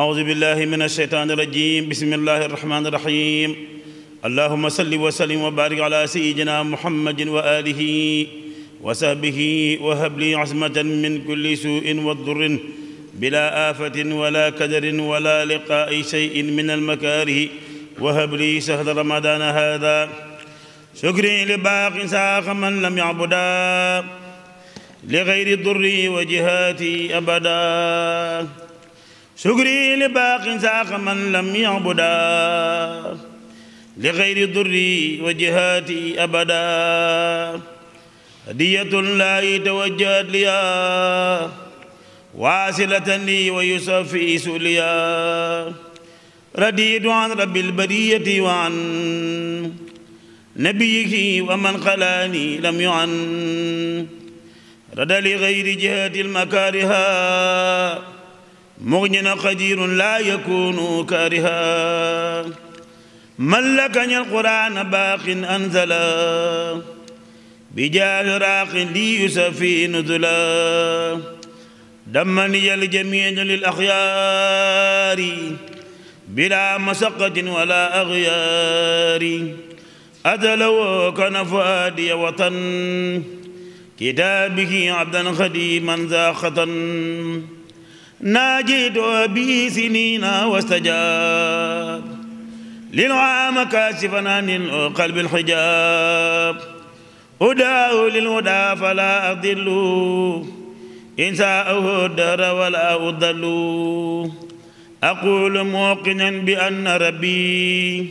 أعوذ بالله من الشيطان الرجيم بسم الله الرحمن الرحيم اللهم صل وسلم وبارك على سيدنا محمد وآله وصحبه وهب لي عصمة من كل سوء وضر بلا آفة ولا كدر ولا لقاء شيء من المكاره وهب لي شهر رمضان هذا شكري لباق ساق من لم يعبدا لغير ضري وجهاتي أبدا شكري لباق ساق من لم يعبدا لغير ضري وجهاتي أبدا هدية لا توجهت لي واصلة لي ويصفي سليا رديت عن رب البرية وعن نبيه ومن خلاني لم يعن رد لغير جهة المكارهات مغننا قدير لا يكون كارها من ملكني القرآن باق أنزلا بجاه راق لي في نزلا دمني الجميع للأخيار بلا مسقة ولا أغيار أدلو كان فؤادي وطن كتابه عبدا خديما ذا خطن ناجيت أبي سنين واستجاب للعام كاشفا عن قلب الحجاب هداه للهدى فلا أضل إن ساءه الدار ولا أضل أقول موقنا بأن ربي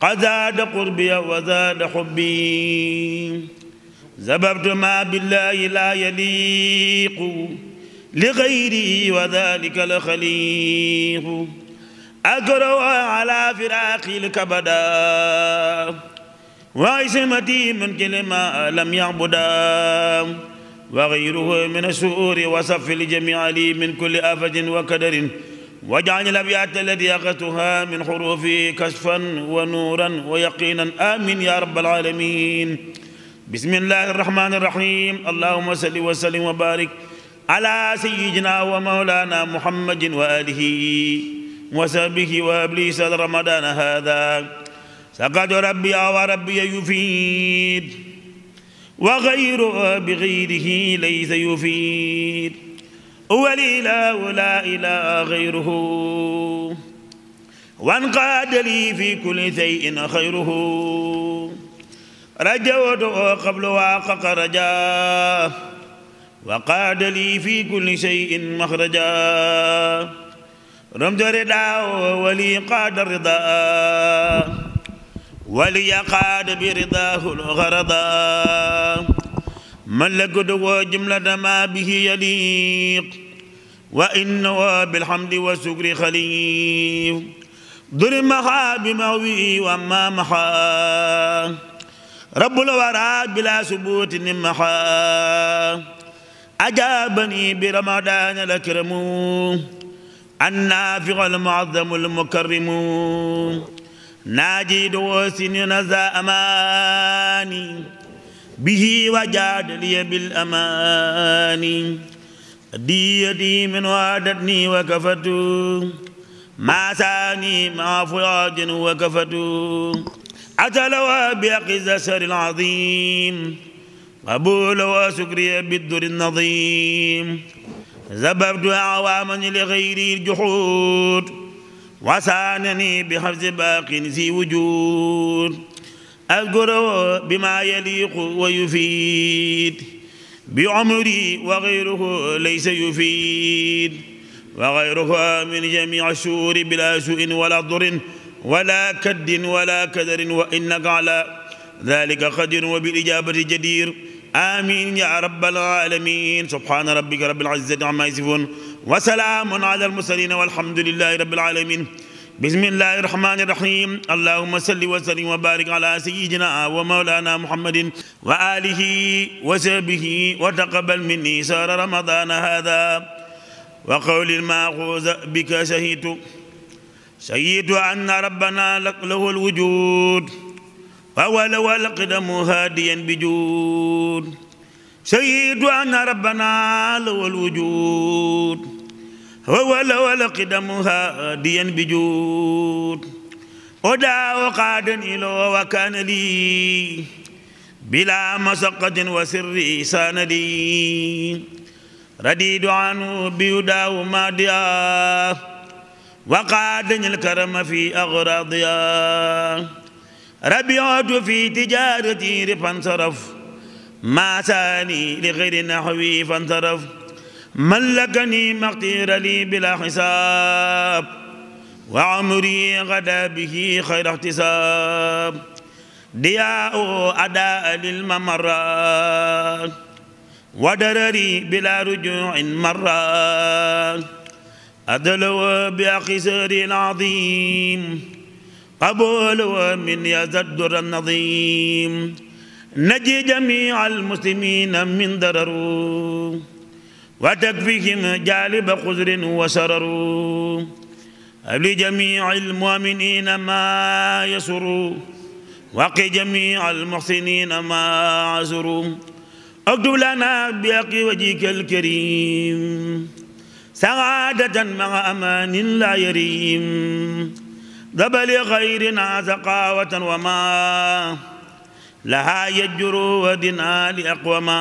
قد زاد قربي وزاد حبي زببت ما بالله لا يليق لغيره وذلك لخليق أقروا على فراقي الكبدا وعصمتي من كل ما لم يعبدا وغيره من السؤور وصف لجميع لي من كل آفة وكدر واجعلني الأبيات التي أخذتها من حروفي كشفا ونورا ويقينا آمين يا رب العالمين بسم الله الرحمن الرحيم اللهم صل وسلم وبارك على سيدنا ومولانا محمد وآله وصحبه وابليس رمضان هذا سقط ربي وربي يفيد وغير بغيره ليس يفيد ولي لا ولا إله غيره وانقاد لي في كل شيء خيره رجوت قبل وحقق رجاه وقعد لي في كل شيء مخرجا رمز رضا ولي قاد الرضا ولي قاد برضاه الغرضا من لقد جملة ما به يليق وإنه بالحمد والشكر خليف در محا بمهوي وما محا رب الورى بلا ثبوت محا أجابني برمضان الأكرم النافع المعظم المكرم ناجي دوسن نزا أماني به وجاد لي بالأماني دي من وعدتني وكفت ما ساني مع فراج وكفت أتلوى بأقز العظيم قبول وسكري بالدر النظيم زببت أعواما لغيري الجحود وسانني بحفظ باق في وجود أذكره بما يليق ويفيد بعمري وغيره ليس يفيد وغيرها من جميع الشهور بلا سوء ولا ضر ولا كد ولا كدر وإنك على ذلك قدر وبالإجابة جدير آمين يا رب العالمين سبحان ربك رب العزة عما يصفون وسلام على المرسلين والحمد لله رب العالمين بسم الله الرحمن الرحيم اللهم صل وسلم وبارك على سيدنا ومولانا محمد وآله وصحبه وتقبل مني سار رمضان هذا وقول الماخوذ بك شهيت شهيت أن ربنا لك له الوجود وولو القدم هاديا بجود سيد أن ربنا لو الوجود وولو القدم هاديا بجود هدى وقاد إلو وكان لي بلا مسقة وسر إسان لي رديد عنه بيدا وماديا وقاد الكرم في أغراضيا ربيعت في تجارتي فانصرف ما ساني لغير نحوي فانصرف ملكني مقتير لي بلا حساب وعمري غدا به خير احتساب دياء أداء للممرات ودرري بلا رجوع مرات أدلو بأخي سر عظيم قبول من يزد النظيم نجي جميع المسلمين من ضرر وتكفيهم جالب خزر وسرر لجميع المؤمنين ما يسر وقي جميع المحسنين ما عزر اكتب لنا بأقي وجهك الكريم سعادة مع أمان لا يريم ذب غيرنا زقاوة وما لها يجر ودنا لأقوما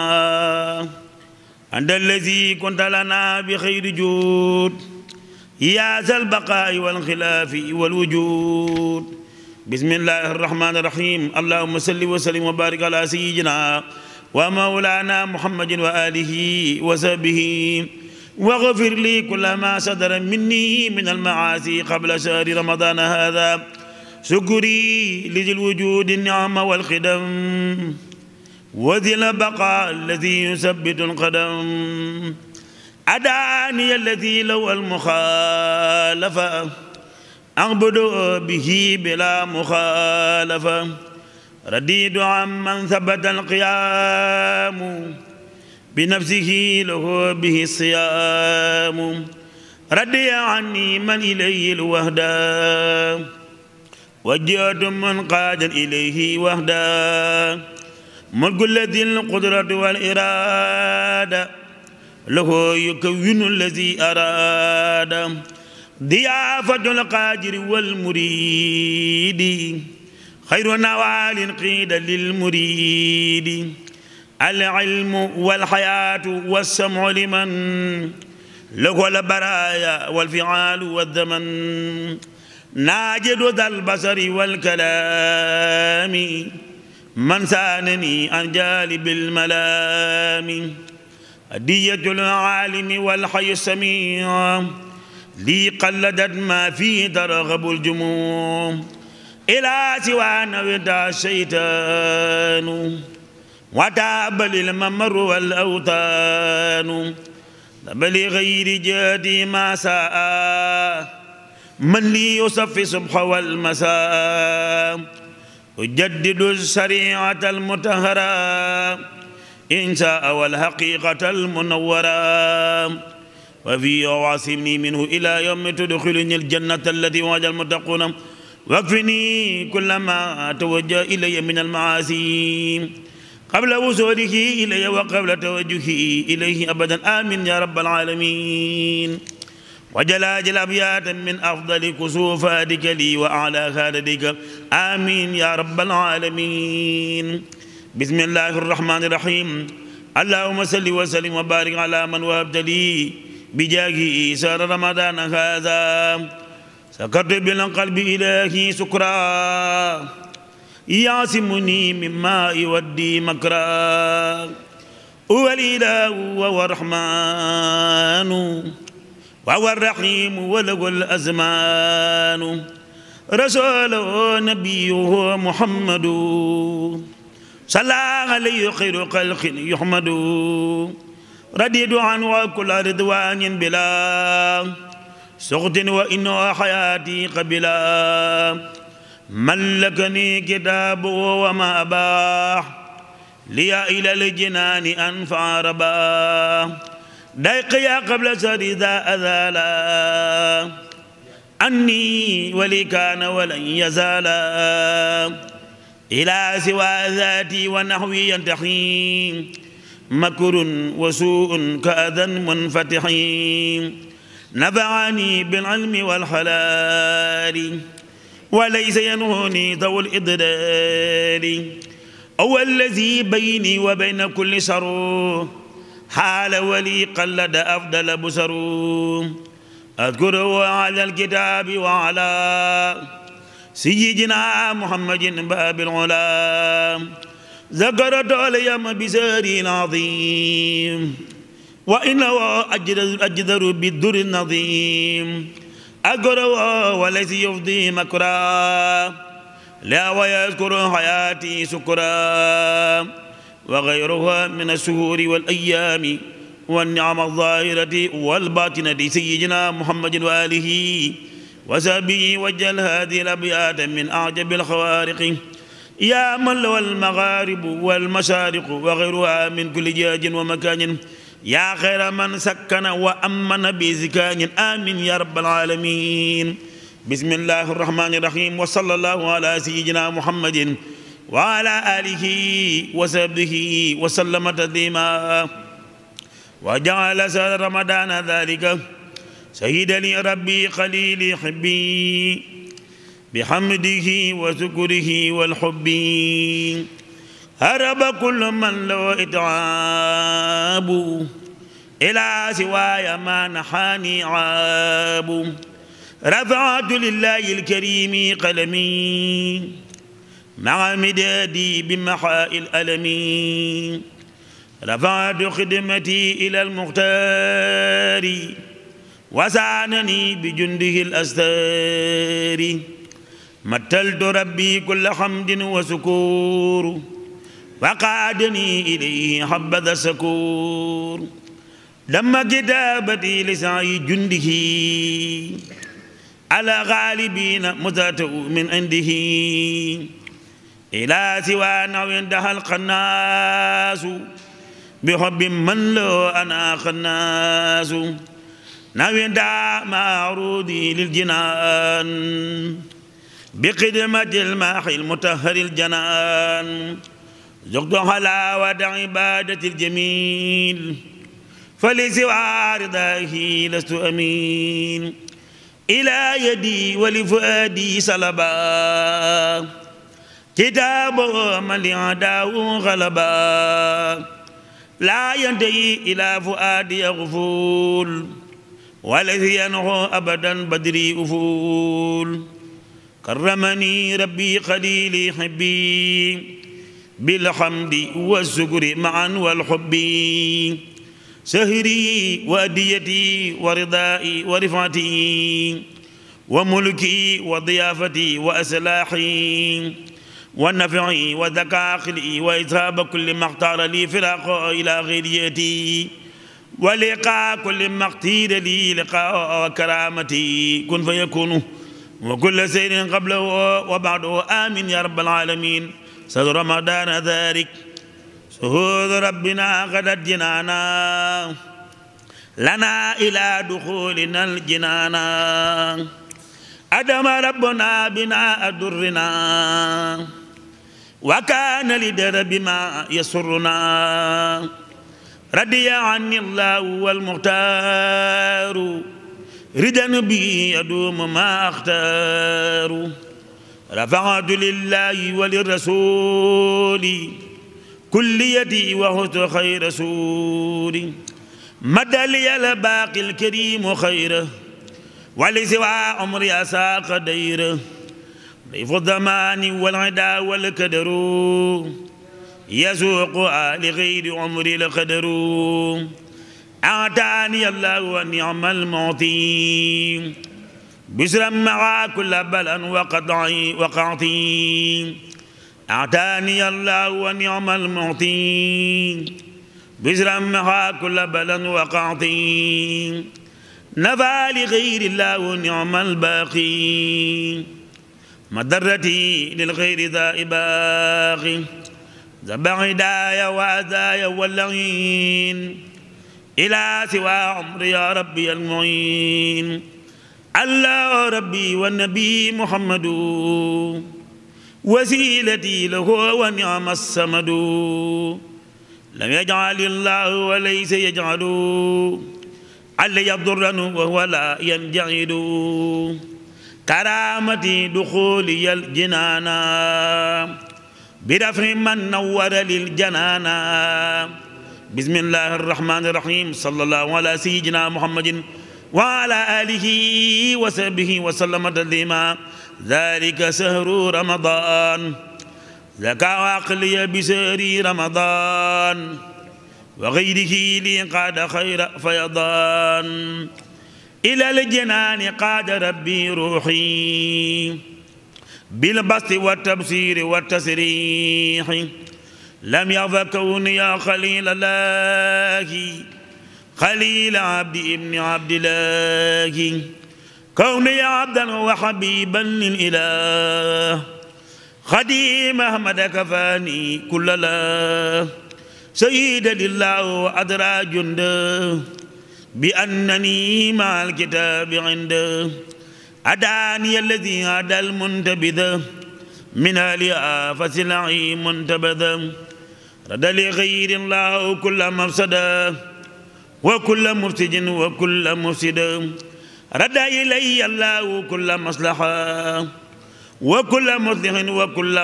عند الذي كنت لنا بخير جود يا ذا البقاء والخلاف والوجود بسم الله الرحمن الرحيم اللهم صل وسلم وبارك على سيدنا ومولانا محمد وآله وصحبه واغفر لي كل ما صدر مني من المعاصي قبل شهر رمضان هذا شكري لذي الوجود النعم والخدم وذي البقاء الذي يثبت القدم أداني الذي لو المخالفة أعبد به بلا مخالفة رديد عمن ثبت القيام بنفسه له به صيام ردي عني من إليه الوهدى وجهت من قاد إليه وهدى ملك الذي القدرة والإرادة له يكون الذي أراد ضيافة القادر والمريد خير نوال قيد للمريد العلم والحياة والسمع لمن له البرايا والفعال والذمن ناجد ذا البصر والكلام من سانني عن جالب الملام دية العالم والحي السميع لي قلدت ما فيه ترغب الجموع إلى سوى نودا الشيطان وتعب للممر والأوطان بل غير جادي ما ساء من لي يصفي الصبح والمساء أجدد السريعة المطهرة إن شاء والحقيقة المنورة وفي وعاصمني منه إلى يوم تدخلني الجنة التي وعد المتقون واكفني كل ما توجه إلي من المعاصي قبل وصوله إليه وقبل توجهه إليه أبدا آمين يا رب العالمين وجلاجل أبيات من أفضل كسوفاتك لي وأعلى خالدك آمين يا رب العالمين بسم الله الرحمن الرحيم اللهم صل وسلم وبارك على من وهبت لي بجاهه سهر رمضان هذا سكرت بلا قلبي إلهي سكرا ياسمني مما يودي مكرا هو الإله وهو الرحمن وهو الرحيم وله الأزمان رسوله نبيه محمد صلى عليه خير خلق يحمد رديد عن وكل رضوان بلا سخط وإنه حياتي قبلا ملكني كتابه وما أباح لي إلى الجنان أنفع رباه دايقيا قبل ذا أذالا أني ولي كان ولن يزالا إلى سوى ذاتي ونحوي ينتحي مكر وسوء كأذى منفتحي نفعني بالعلم والحلال وليس ينهوني ذو الإضلال أو الذي بيني وبين كل شر حال ولي قلد أفضل بشر أذكره على الكتاب وعلى سيدنا محمد باب العلا ذكرت الأيام بسر عظيم وإنه أجدر بالدر النظيم أقروا وليس يفضي مكرا لا ويذكر حياتي سكرا وغيرها من السهور والأيام والنعم الظاهرة والباطنة سيدنا محمد وآله وسبي وجل هذه الأبيات من أعجب الخوارق يا من والمغارب والمشارق وغيرها من كل جاج ومكان يا خير من سكن وأمن بزكان آمين يا رب العالمين بسم الله الرحمن الرحيم وصلى الله على سيدنا محمد وعلى آله وصحبه وسلم تسليما وجعل سر رمضان ذلك سيدني ربي خليلي حبي بحمده وشكره والحب هرب كل من له إدعاب إلى سواي ما نحاني عاب رفعت لله الكريم قلمي مع مدادي بمحاء الألم رفعت خدمتي إلى المختار وسعنني بجنده الأستار مثلت ربي كل حمد وسكور وقعدني إليه حبذا سكور لما كتابتي لسعي جنده على غالبين متاتئ من عنده إلى سوى نو دها القناس بحب من لو أنا خناس نو اندها معروضي للجنان بقدمة الماحي المتهر الجنان ذقت حلاوة عبادة الجميل فلسوى رضاه لست أمين إلى يدي ولفؤادي سلبا كتاب من لعداه غلبا لا ينتهي إلى فؤادي غفول والذي ينهو أبدا بدري أفول كرمني ربي خليلي حبي بالحمد والشكر معا والحب سهري وديتي ورضائي ورفعتي وملكي وضيافتي وأسلاحي ونفعي وذكاء خلقي وإسهاب كل ما اختار لي فراق إلى غيريتي ولقاء كل ما اختير لي لقاء وكرامتي كن فيكون وكل سير قبله وبعده آمين يا رب العالمين صدر رمضان ذلك شهود ربنا قد جنانا لنا إلى دخولنا الجنانا أدم ربنا بنا أدرنا وكان لدرب ما يسرنا رضي عني الله والمختار ردا بي يدوم ما أختار رفعت لله وللرسول كل يدي وهو خير سوري مدى لي الباقي الكريم خيره ولسوى عمر أساق ديره ضيف الزمان والعدا والكدر يسوق آل غير عمر القدر أعطاني الله ونعم المعطي بشرا مع كل بلا وقعتي أعتاني الله ونعم المعطي بشرا مع كل بلا وقعتي نفع لغير الله نعم الباقي مدرتي للغير ذا باقي ذبح دايا وأذايا واللعين إلى سوى عمري يا ربي المعين الله ربي والنبي محمد وسيلتي له ونعم الصمد لم يجعل الله وليس يجعل علي يضرن وهو لا ينجعد كرامتي دخولي الجنان برفع من نور للجنان بسم الله الرحمن الرحيم صلى الله على سيدنا محمد وعلى آله وصحبه وسلم تسليما ذلك سهر رمضان زكى عقلية بسهر رمضان وغيره لقاد خير فيضان إلى الجنان قاد ربي روحي بالبسط والتبصير والتسريح لم يغف كوني يا خليل الله خليل عبد ابن عبد الله كوني عبدا وحبيبا للإله خديم أحمد كفاني كل لا سيد لله أدرى جند بأنني مع الكتاب عند أداني الذي هدى المنتبذ من أهلها فسلعي منتبذ رد لغير الله كل مفسده وكل مرتج وكل مفسد رد إلي الله كل مصلحة وكل مصلح وكل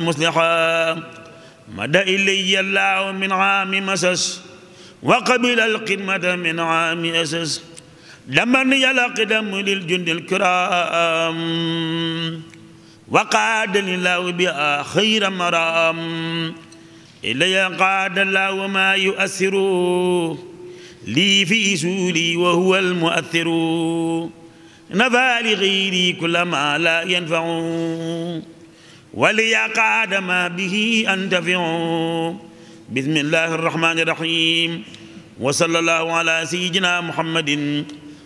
مصلحة مد إلي الله من عام مسس وقبل القمة من عام أسس دمني قدم للجند الكرام وقعد الله بآخير مرام إلي قعد الله ما يؤثره لي في سولي وهو المؤثر نفى لغيري كل ما لا ينفع وليقعد ما به أنتفع بسم الله الرحمن الرحيم وصلى الله على سيدنا محمد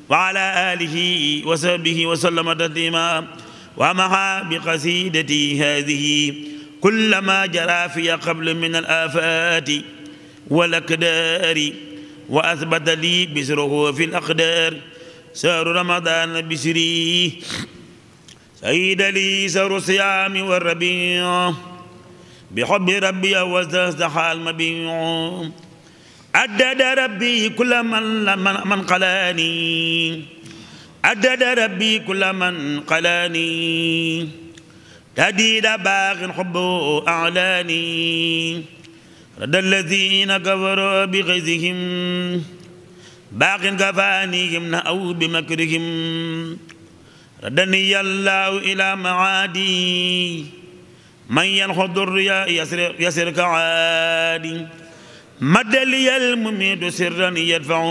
وعلى آله وصحبه وسلم تسليما ومحى بقصيدتي هذه كل ما جرى في قبل من الآفات والأكدار وأثبت لي بسره في الأقدار شهر رمضان بسري سيد لي شهر الصيام والربيع بحب ربي واستحى المبيع أدد ربي كل من من قلاني أدد ربي كل من قلاني تديد باغ حبه أعلاني رد الذين كفروا بغيظهم باق كفانيهم أو بمكرهم ردني الله إلى معادي من ينخض الرياء يسر, يسر كعادي مد لي المميت سرا يدفع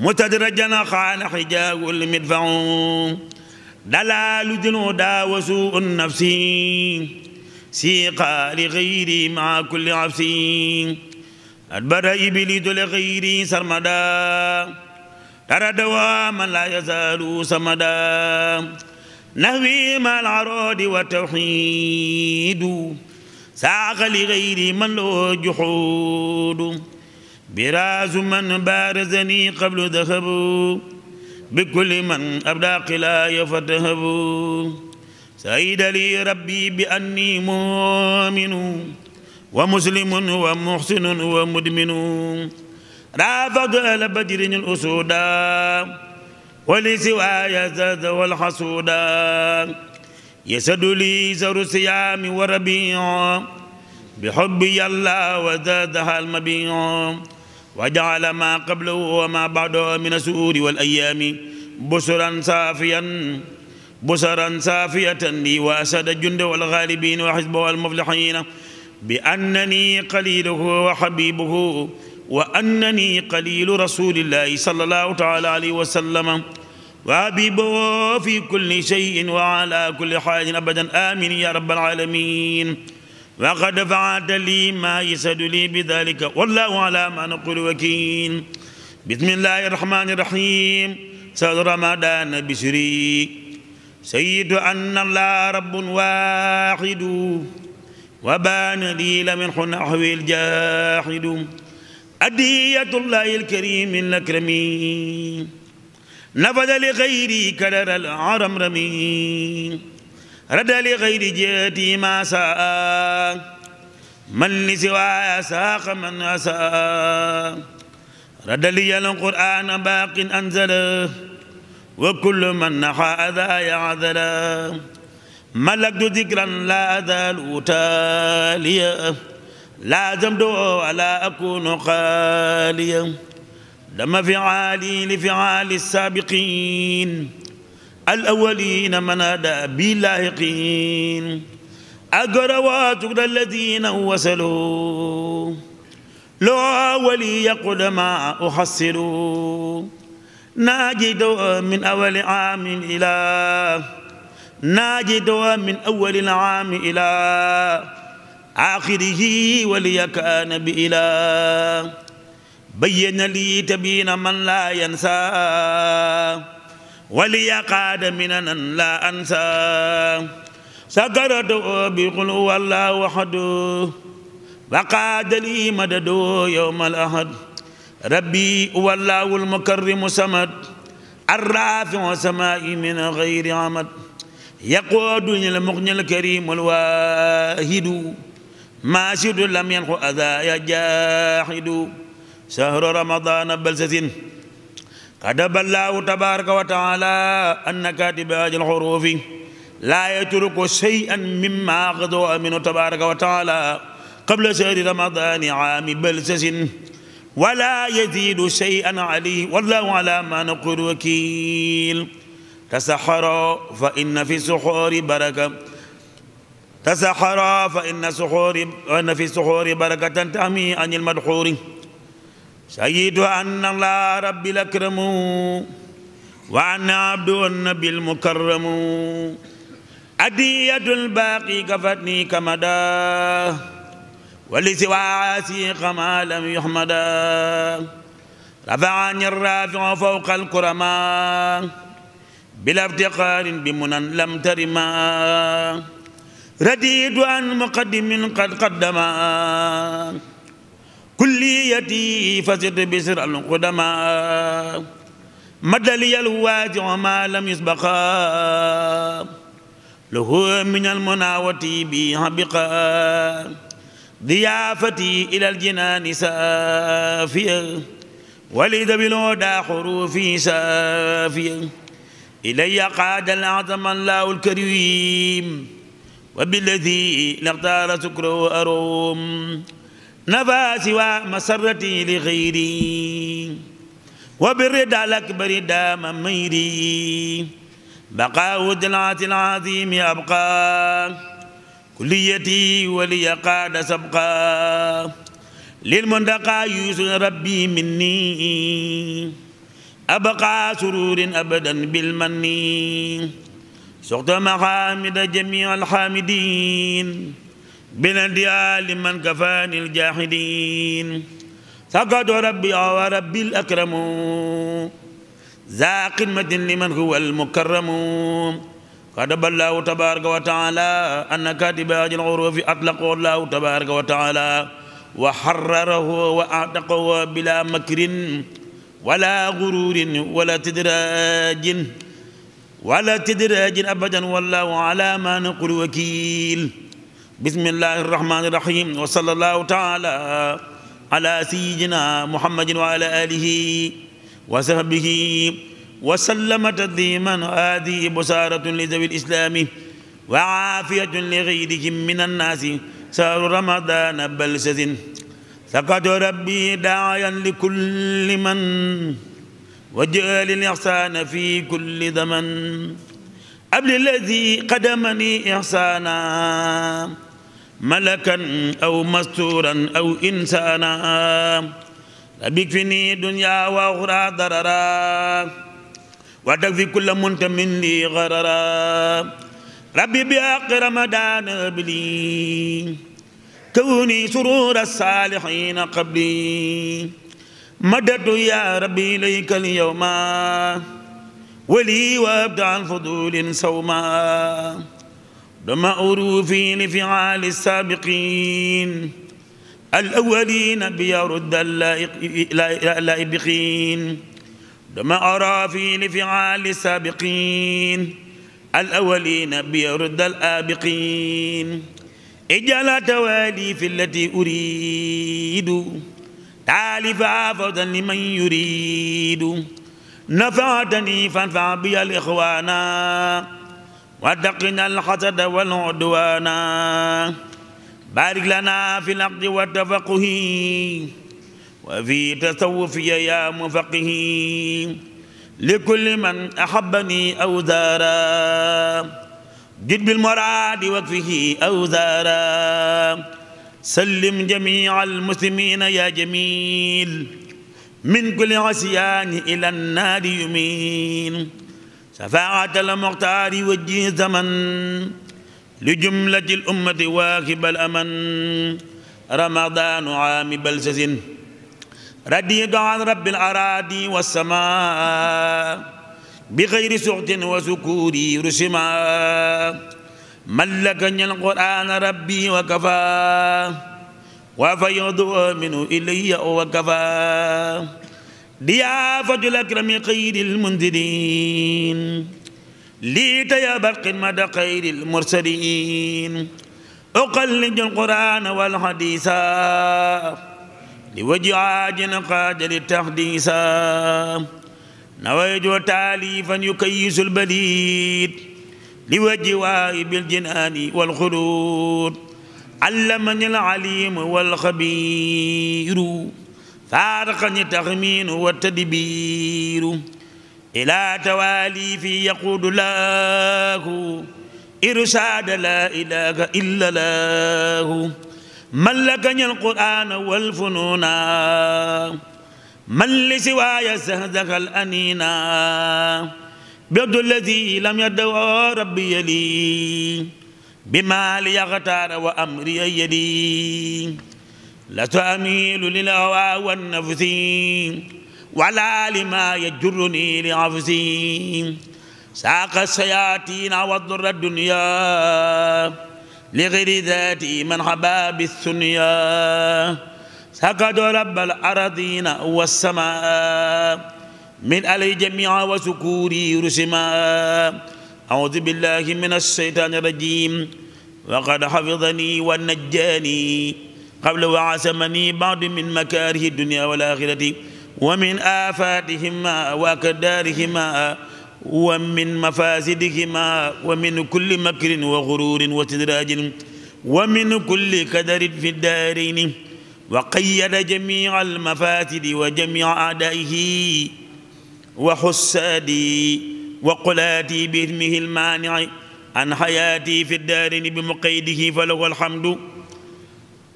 متدرجا خان حجاب المدفع دلال جنودا وسوء النفسي سيقا لغيري مع كل عفسين أدبر إبليد لغيري سرمدا ترى دواما لا يزال سمدا نهوي مع العرود والتوحيد ساق لغيري من له جحود براز من بارزني قبل ذهبو بكل من أبدا لا يفتهب شهد لي ربي بأني مؤمن ومسلم ومحسن ومدمن رافق أهل بدر الأسود ولسواي زاد والحسود يسد لي زر الصيام وربيع بحبي الله وزادها المبيع وجعل ما قبله وما بعده من السور والأيام بشرا صافيا بسرا سافية لي وأسد الجند والغالبين وحزبه والمفلحين بأنني قليله وحبيبه وأنني قليل رسول الله صلى الله تعالى عليه وسلم وحبيبه في كل شيء وعلى كل حال أبدا آمين يا رب العالمين وقد فعلت لي ما يسد لي بذلك والله على ما نقول وكيل بسم الله الرحمن الرحيم سيد رمضان بشريك سيد أن الله رب واحد وبان لي من نحو الجاحد أدية الله الكريم الأكرم نفذ لغيري كرر العرم رمي رد لغير جيتي ما ساء من لسواي ساق من أساء رد لي القرآن باق أنزله وكل من نحى أذى يعذلا ملكت ذكرا لا أزال تاليا جمد ولا أكون خاليا لما فعالي لفعال السابقين الأولين من أدى بلاهقين أقروات الذين وصلوا لو ولي يقول ما أحصلوا ناجد من أول عام إلى ناجد من أول العام إلى آخره وليكان إلى بين لي تبين من لا ينسى من أن لا أنسى سكرت بقل والله وحده وقاد لي مدد يوم الأحد ربي والله المكرم سمد الرافع سمائي من غير عمد يقود المغني الكريم الواهد ماشد لم ينخو أذايا جاحد شهر رمضان بلسة كتب الله تبارك وتعالى أن كاتب أجل الحروف لا يترك شيئا مما غدو منه تبارك وتعالى قبل شهر رمضان عام بلسة ولا يزيد شيئا عليه والله على ما نقول وكيل تسحر فإن في سحور بركة تسحر فإن سحور وإن في سحور بركة تحمي عن المدحور سيد أن الله ربي الأكرم وأن عبد النبي المكرم أدية الباقي كفتني كمداه ولسواسي ما لم يحمد رفعني الرافع فوق الكرماء بلا افتقار بمنى لم ترما رديد عن مقدم قد قدما كليتي فسر بسر القدما مد لي الوادع ما لم يسبقا له من المناوة بي هبقا ضيافتي إلى الجنان سافيا ولد بلودا حروفي سافيا إلي قاد الأعظم الله الكريم وبالذي نختار سكر وأروم نفى سوى مسرتي لغيري وبالرضا الأكبر دام ميري بقاء دلعة العظيم أبقى كليتي ولي قاد سبقا للمندقى يوسف ربي مني أبقى سرور أبدا بالمني سقط محامد جميع الحامدين بنديا لمن كفاني الجاحدين سقط ربي وربي الأكرم ذا قمة لمن هو المكرم كتب الله تبارك وتعالى أن كاتب أجل الغروف أطلقه الله تبارك وتعالى وحرره وأعتقه بلا مكر ولا غرور ولا تدراج ولا تدراج أبدا والله على ما نقول وكيل بسم الله الرحمن الرحيم وصلى الله تعالى على سيدنا محمد وعلى آله وصحبه وسلم تسليما هذه بصارة لذوي الإسلام وعافية لغيرهم من الناس سار رمضان بلسة لقد ربي داعيا لكل من وجعل الإحسان في كل زمن قبل الذي قدمني إحسانا ملكا أو مستورا أو إنسانا ربي فيني دنيا وأخرى ضررا وتكفي كل منتم لي غررا ربي بأقر رمضان بلي كوني سرور الصالحين قبلي مددت يا ربي إليك اليوم ولي وابدع عن فضول دم أروفي لفعال السابقين الأولين بيرد اللائبقين لما أرى في لفعال السابقين الأولين بيرد الآبقين إجلا توالي في التي أريد تالفا فوزا لمن يريد نفعتني فانفع بي الإخوانا واتقنا الحسد والعدوانا بارك لنا في العقد والتفقهين وفي تصوفي يا مفقه لكل من أحبني أو دارا جد بالمراد وكفه أو دارا سلم جميع المسلمين يا جميل من كل عصيان إلى النار يمين شفاعة المختار وجه زمن لجملة الأمة واهب الأمن رمضان عام بلسس رديد عن رب الأراضي والسماء بغير سعد وسكوري رسما ملكني القرآن ربي وكفى وفيض منه إلي وكفى ضيافة الأكرم خير المنذرين ليت يا برق مدى خير المرسلين أقلج القرآن والحديث لوجه قادر قاد للتحديثا نويت تاليفا يكيس البليد لوجه بالجنان الجنان والخلود علمني العليم والخبير فارقني التخمين والتدبير إلى تواليفي يقول له إرشاد لا إله إلا له ملكني القرآن والفنون من لسواي زهدك الأنينا بيد الذي لم يدعو ربي لي بما غتار وأمري لا لتأميل للهوى والنفس ولا لما يجرني لعفسي ساق السياتين والضر الدنيا لغير ذاته من حباب الثنيا سقد رب الأرضين والسماء من علي جميعا وسكوري رسما أعوذ بالله من الشيطان الرجيم وقد حفظني ونجاني قبل وعزمني بعد من مكاره الدنيا والآخرة ومن آفاتهما وأقدارهما ومن مفاسدهما ومن كل مكر وغرور وتدراج ومن كل كدر في الدارين وقيد جميع المفاسد وجميع أعدائه وحسادي وقلاتي بإثمه المانع عن حياتي في الدارين بمقيده فله الحمد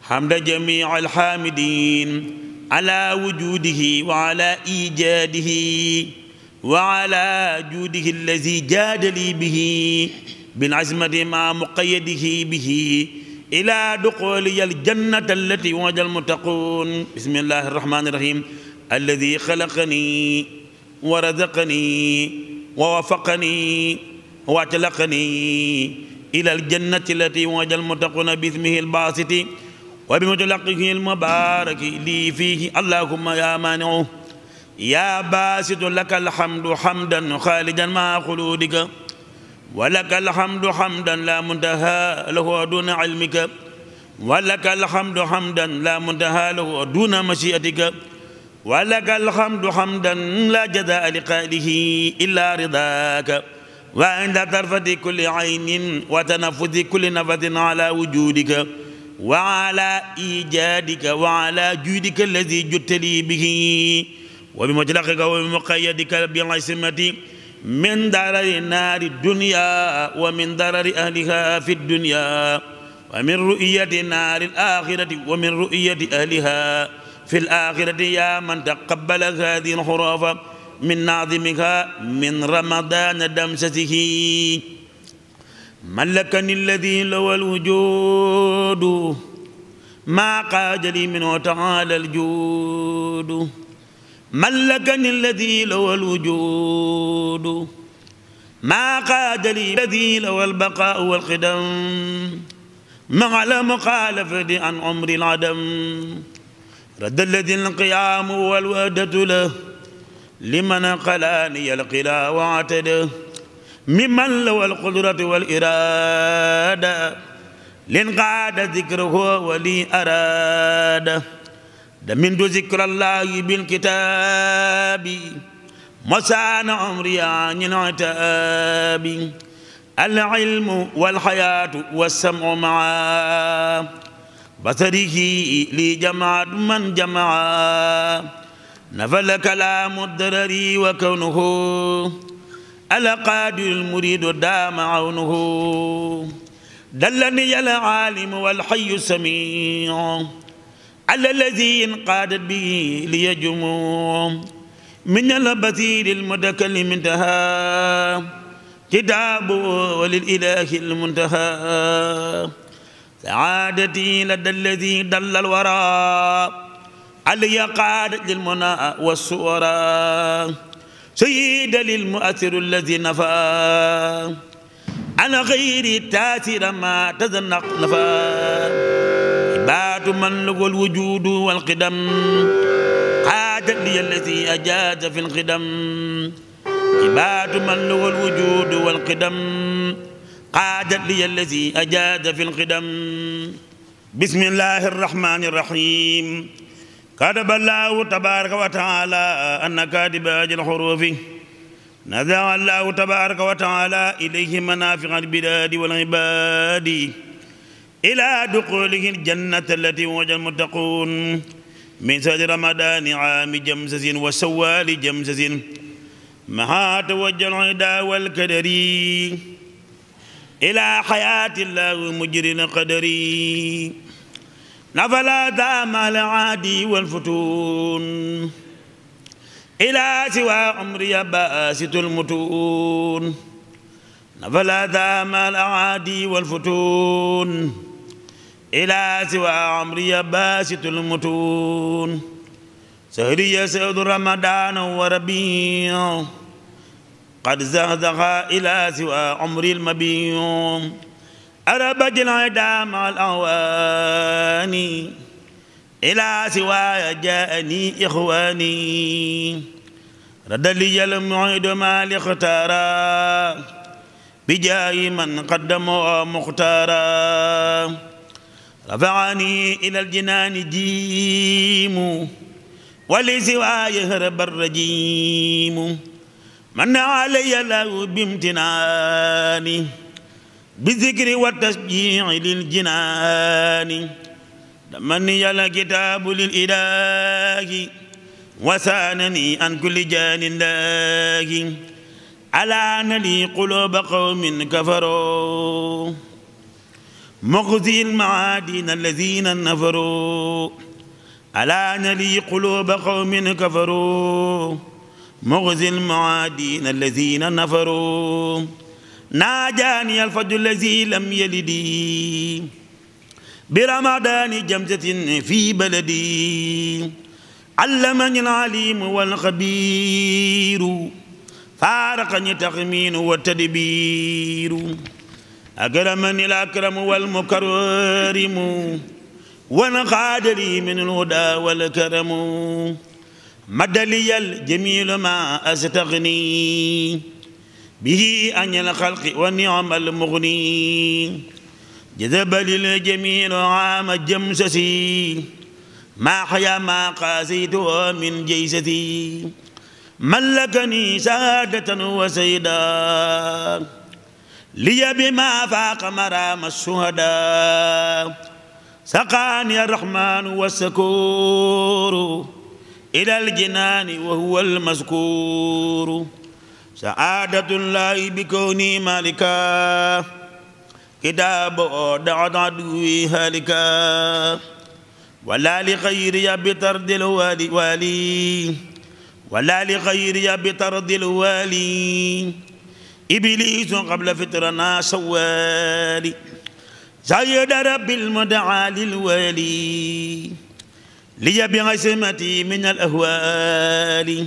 حمد جميع الحامدين على وجوده وعلى إيجاده وعلى جوده الذي جاد لي به بالعزمة مع مقيده به إلى دخولي الجنة التي وجد المتقون بسم الله الرحمن الرحيم الذي خلقني ورزقني ووفقني واعتلقني إلى الجنة التي وجد المتقون باسمه الباسط وبمتلقه المبارك لي فيه اللهم يا مانعه يا باسط لك الحمد حمدا خالدا مع خلودك ولك الحمد حمدا لا منتهى له دون علمك ولك الحمد حمدا لا منتهى له دون مشيئتك ولك الحمد حمدا لا جزاء لقائله إلا رضاك وعند طرفة كل عين وتنفذ كل نفس على وجودك وعلى إيجادك وعلى جودك الذي جدت لي به وبمجلقك وبمقيدك بلا سمة من ضرر النار الدنيا ومن ضرر أهلها في الدنيا ومن رؤية النار الآخرة ومن رؤية أهلها في الآخرة يا من تقبل هذه الخرافة من ناظمها من رمضان دمسته ملكني الذي لو الوجود ما قاد لي منه تعالى الجود ملكني الذي لو الوجود ما قاد لي الذي لو البقاء والقدم مع المخالفة عن عمر العدم رد الذي القيام والوادة له لمن قلاني القلا واعتده ممن لو القدرة والإرادة لنقاد ذكره ولي أراده ده من ذكر الله بالكتاب مسان عمري عن عتاب العلم والحياة والسمع معا بصره لي جمع من جمعا نفل كلام الدرر وكونه القادر المريد دام عونه دلني العالم والحي السميع على الذي انقادت به ليجموم من البثير المتكلم منتهى كتاب وللإله المنتهى سعادتي لدى الذي دل الورى علي قادت للمنى والسورى سيد للمؤثر الذي نفى على غير تاثير ما تزنق نفى بات من له الوجود والقدم عاد لي الذي أجاز في القدم عباد من له الوجود والقدم قاد لي الذي أجاد في القدم بسم الله الرحمن الرحيم كتب الله تبارك وتعالى أن كاتب أجل الحروف نزع الله تبارك وتعالى إليه منافق البلاد والعباد إلى دخوله الجنة التي وجد المتقون من سادة رمضان عام جمسز وسوال جمسز مع توجه العدا والكدري إلى حياة الله مجرين قدري نفلا دام العادي والفتون إلى سوى عمري باسط المتون نفلا دام العادي والفتون إلى سوى عمري باسط المتون سهري سيد رمضان وربيع قد زهزغ إلى سوى عمري المبيع أرى بجل مع الأواني إلى سوى جاءني إخواني رد لي المعيد ما لاختارا بجاي من قدمه مختارا رفعني إلى الجنان جيم ولسواي هرب الرجيم من علي له بامتنان بالذكر والتشجيع للجنان دمني الكتاب للإله وسانني عن كل جان الله ألا أن لي قلوب قوم كفروا مغزي المعادن الذين نفروا ألا نلي قلوب قوم كفروا مغزي المعادين الذين نفروا ناجاني الفجر الذي لم يلدي برمضان جمزة في بلدي علمني العليم والخبير فارقني تخمين والتدبير أكرمني الأكرم والمكرم ونخاد من الهدى والكرم مد لي الجميل ما أستغني به أن الخلق والنعم المغني جذب للجميل الجميل عام جمسسي ما حيا ما قاسيته من جيستي ملكني سادة وسيدا لي بما فاق مرام الشهداء سقاني الرحمن والسكور إلى الجنان وهو المذكور سعادة الله بكوني مالكا كتاب دعت عدوي هالكا ولا لغيري بطرد الوالي ولا لغيري بطرد الوالي إبليس قبل فترنا سوالي زايد رب المدعى للوالي لي بعزمتي من الأهوال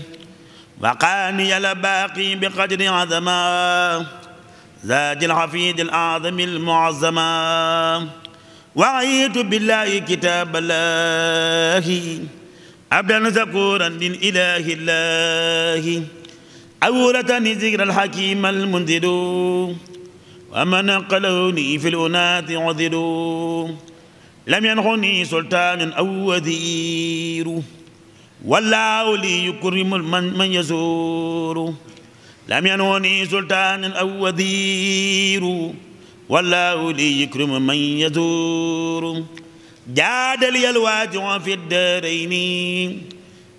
وقاني الباقي بقدر عظما زاد الحفيد الأعظم المعظما وعيت بالله كتاب الله أبدا زكورا من إله الله أورثني ذكر الحكيم المنذر ومن قلوني في الأناة عذر لم ينخني سلطان أو وزير والله أولي يكرم من, من يزور لم ينخني سلطان أو وزير والله أولي يكرم من يزور جاد لي الواجع في الدارين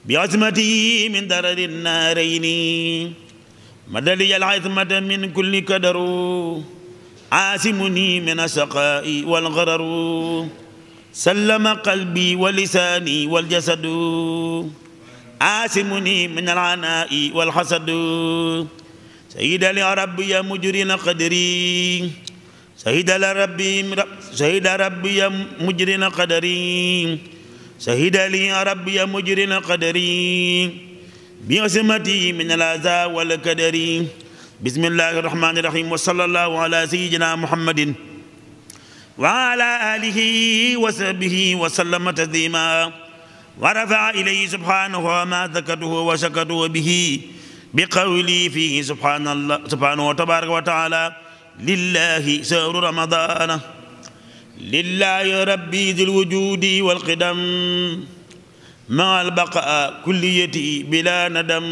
بعزمتي من درر النارين مدلي العزمة من كل كدر عاسمني من السقاء والغرر سلم قلبي ولساني والجسد عاسمني من العناء والحسد سيد لربي مجرين قدري سيد لربي سيد ربي مجرين قدري شهد لي يا ربي مجرن قدري بعصمتي من الأذى والكدر بسم الله الرحمن الرحيم وصلى الله على سيدنا محمد وعلى آله وصحبه وسلم تسليما ورفع إليه سبحانه وما ذكره وشكره به بقولي فيه سبحان الله سبحانه وتبارك وتعالى لله سر رمضان لله ربي ذي الوجود والقدم مع البقاء كليتي بلا ندم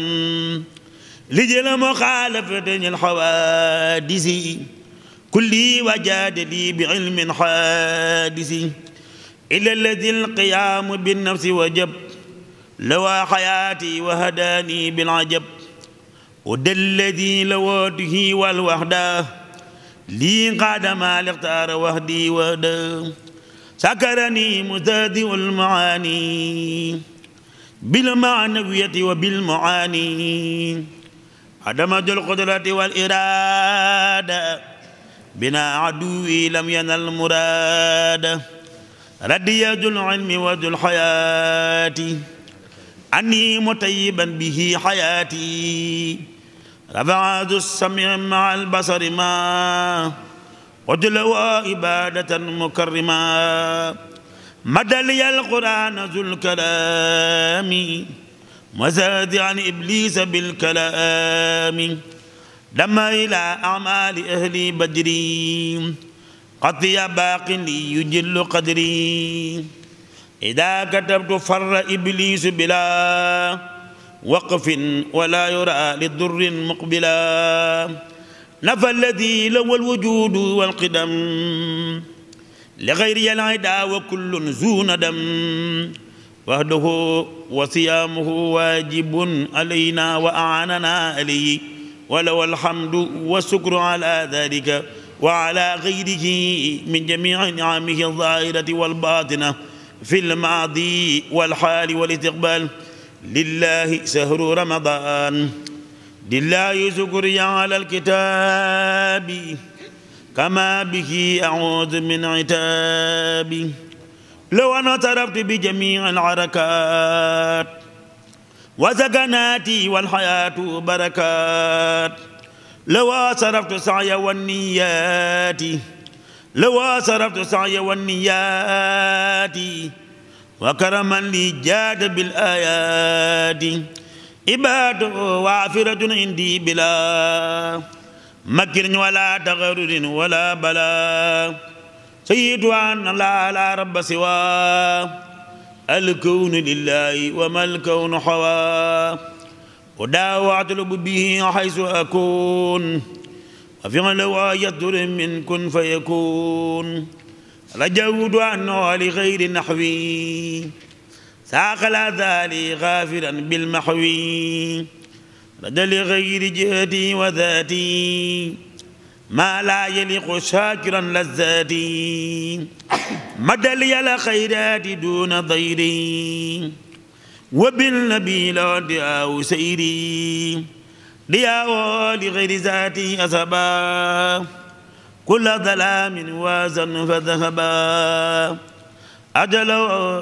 لجل مخالفة الحوادث كلي وجاد لي بعلم حادث إلى الذي القيام بالنفس وجب لوى حياتي وهداني بالعجب ود الذي لواته والوحده لي قدم الاختار وحدي ود سكرني مزدادئ والمعاني بالمعنوية وبالمعاني عدم ذو القدرة والإرادة بنا عدوي لم ينل مراد ردي ذو العلم وذو الحياة أني متيبا به حياتي رفعت السمع مع البصر ما وجلو عبادة مكرما مدى لي القرآن ذو الكلام وزاد عن إبليس بالكلام لما إلى أعمال أهلي بدري قد باق لي يجل قدري إذا كتبت فر إبليس بلا وقف ولا يرى للضر مقبلا نفى الذي لو الوجود والقدم لغير العدا وكل ذو ندم وهده وصيامه واجب علينا وأعاننا عليه ولو الحمد والشكر على ذلك وعلى غيره من جميع نعمه الظاهرة والباطنة في الماضي والحال والاستقبال لله سهر رمضان لله شكري على الكتاب كما به أعوذ من عتاب لو أنا تربت بجميع العركات وسكناتي والحياة بركات لو صرفت سعي والنيات لو صرفت سعي والنيات وكرما لي جاد بالآيات إباد وعفرة عندي بلا مكر ولا تغرر ولا بلا سيد أن الله لا رب سوى الكون لله وما الكون حوى ودا أطلب به حيث أكون وفعل ويصدر من كن فيكون رجاود أنه لغير نحوي ساقل لا غافرا بالمحوي رجى لغير جهتي وذاتي ما لا يليق شاكرا لذاتي مدى لي الخيرات دون ضيري وبالنبي لعد أو سيري لي ليا لغير ذاتي أسباب كل ظلام وازن فذهبا أجل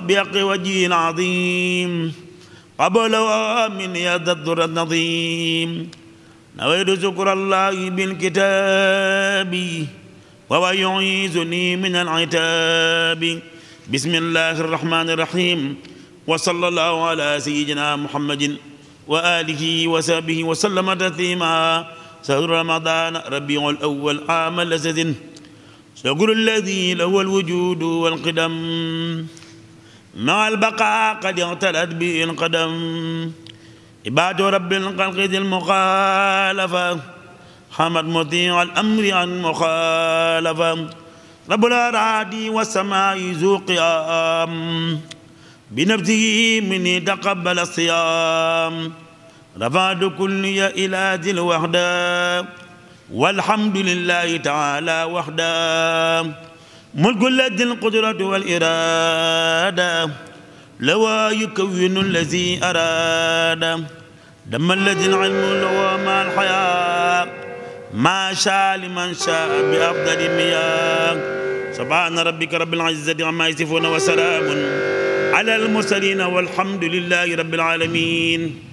بيق وجه عظيم قبل من يد الدر النظيم نويت شكر الله بالكتاب وهو يعيذني من العتاب بسم الله الرحمن الرحيم وصلى الله على سيدنا محمد وآله وصحبه وسلم تسليما شهر رمضان ربيع الأول عام لزد شهر الذي له الوجود والقدم مع البقاء قد اغتلت به القدم عباد رب الخلق ذي المخالفة حمد مطيع الأمر عن مخالفة رب الأراضي والسماء ذو قيام بنفسه مني تقبل الصيام رفعت كلي إلى ذي الوحدة والحمد لله تعالى وحده ملك الذي القدرة والإرادة لوا يكون الذي أراد دم الذي العلم لو مع الحياة ما شاء لمن شاء بأفضل مياه سبحان ربك رب العزة عما يصفون وسلام على المرسلين والحمد لله رب العالمين